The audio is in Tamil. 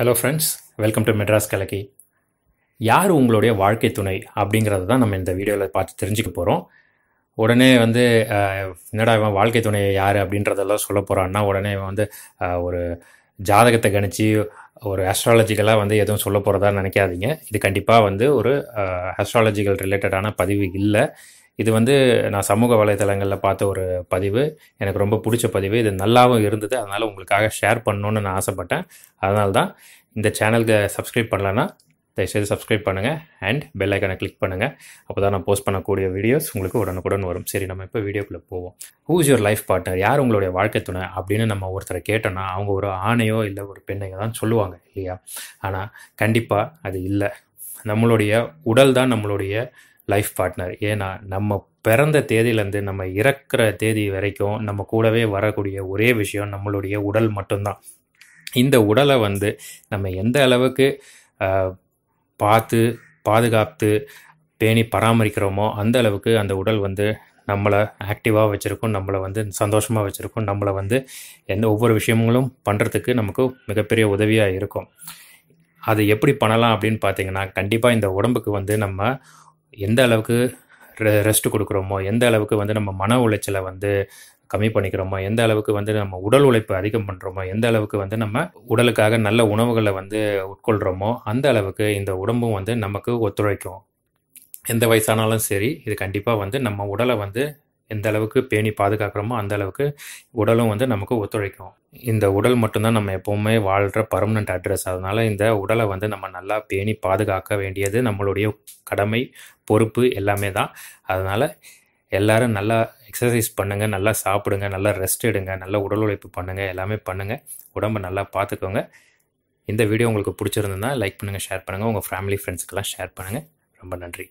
hello friends welcome to Madras கலக்கி யார் உங்களுடைய வாழ்க்கை துணை அப்படிங்கிறத தான் நம்ம இந்த வீடியோவில் பார்த்து தெரிஞ்சுக்க போகிறோம் உடனே வந்து என்னடா இவன் வாழ்க்கை துணை யார் அப்படின்றதெல்லாம் சொல்ல போகிறான்னா உடனே இவன் வந்து ஒரு ஜாதகத்தை கணிச்சு ஒரு ஆஸ்ட்ராலஜிக்கலாக வந்து எதுவும் சொல்ல போகிறதா நினைக்காதீங்க இது கண்டிப்பாக வந்து ஒரு ஆஸ்ட்ராலஜிக்கல் ரிலேட்டடான பதிவு இல்லை இது வந்து நான் சமூக வலைதளங்களில் பார்த்த ஒரு பதிவு எனக்கு ரொம்ப பிடிச்ச பதிவு இது நல்லாவும் இருந்தது அதனால் உங்களுக்காக ஷேர் பண்ணணுன்னு நான் ஆசைப்பட்டேன் அதனால தான் இந்த சேனலுக்கு சப்ஸ்கிரைப் பண்ணலன்னா தயவுசெய்து சப்ஸ்கிரைப் பண்ணுங்கள் அண்ட் பெல் ஐக்கனை கிளிக் பண்ணுங்கள் அப்போ தான் நான் போஸ்ட் பண்ணக்கூடிய வீடியோஸ் உங்களுக்கு உடனுக்குடன் வரும் சரி நம்ம இப்போ வீடியோக்குள்ளே போவோம் ஹூஸ் யுவர் லைஃப் பார்ட்னர் யார் உங்களுடைய வாழ்க்கை துணை அப்படின்னு நம்ம ஒருத்தரை கேட்டோன்னா அவங்க ஒரு ஆணையோ இல்லை ஒரு பெண்ணையோ தான் சொல்லுவாங்க இல்லையா ஆனால் கண்டிப்பாக அது இல்லை நம்மளுடைய உடல் தான் நம்மளுடைய லைஃப் பார்ட்னர் ஏன்னா நம்ம பிறந்த தேதியிலேருந்து நம்ம இறக்குற தேதி வரைக்கும் நம்ம கூடவே வரக்கூடிய ஒரே விஷயம் நம்மளுடைய உடல் மட்டும்தான் இந்த உடலை வந்து நம்ம எந்த அளவுக்கு பார்த்து பாதுகாத்து பேணி பராமரிக்கிறோமோ அந்த அளவுக்கு அந்த உடல் வந்து நம்மளை ஆக்டிவாக வச்சுருக்கும் நம்மளை வந்து சந்தோஷமாக வச்சுருக்கும் நம்மளை வந்து எந்த ஒவ்வொரு விஷயங்களும் பண்ணுறதுக்கு நமக்கு மிகப்பெரிய உதவியாக இருக்கும் அது எப்படி பண்ணலாம் அப்படின்னு பார்த்தீங்கன்னா கண்டிப்பாக இந்த உடம்புக்கு வந்து நம்ம எந்த அளவுக்கு ரெ ரெஸ்ட் கொடுக்குறோமோ எந்த அளவுக்கு வந்து நம்ம மன உளைச்சலை வந்து கம்மி பண்ணிக்கிறோமோ எந்த அளவுக்கு வந்து நம்ம உடல் உழைப்பு அதிகம் பண்ணுறோமோ எந்த அளவுக்கு வந்து நம்ம உடலுக்காக நல்ல உணவுகளை வந்து உட்கொள்கிறோமோ அந்த அளவுக்கு இந்த உடம்பும் வந்து நமக்கு ஒத்துழைக்கும் எந்த வயசானாலும் சரி இது கண்டிப்பாக வந்து நம்ம உடலை வந்து எந்த அளவுக்கு பேணி பாதுகாக்கிறோமோ அந்த அளவுக்கு உடலும் வந்து நமக்கு ஒத்துழைக்கும் இந்த உடல் மட்டும்தான் நம்ம எப்போவுமே வாழ்கிற பர்மனண்ட் அட்ரஸ் அதனால் இந்த உடலை வந்து நம்ம நல்லா பேணி பாதுகாக்க வேண்டியது நம்மளுடைய கடமை பொறுப்பு எல்லாமே தான் அதனால் எல்லோரும் நல்லா எக்ஸசைஸ் பண்ணுங்கள் நல்லா சாப்பிடுங்க நல்லா ரெஸ்ட் எடுங்க நல்லா உடல் உழைப்பு பண்ணுங்கள் எல்லாமே பண்ணுங்கள் உடம்பை நல்லா பார்த்துக்கோங்க இந்த வீடியோ உங்களுக்கு பிடிச்சிருந்ததுன்னா லைக் பண்ணுங்கள் ஷேர் பண்ணுங்கள் உங்கள் ஃபேமிலி ஃப்ரெண்ட்ஸ்க்கெல்லாம் ஷேர் பண்ணுங்கள் ரொம்ப நன்றி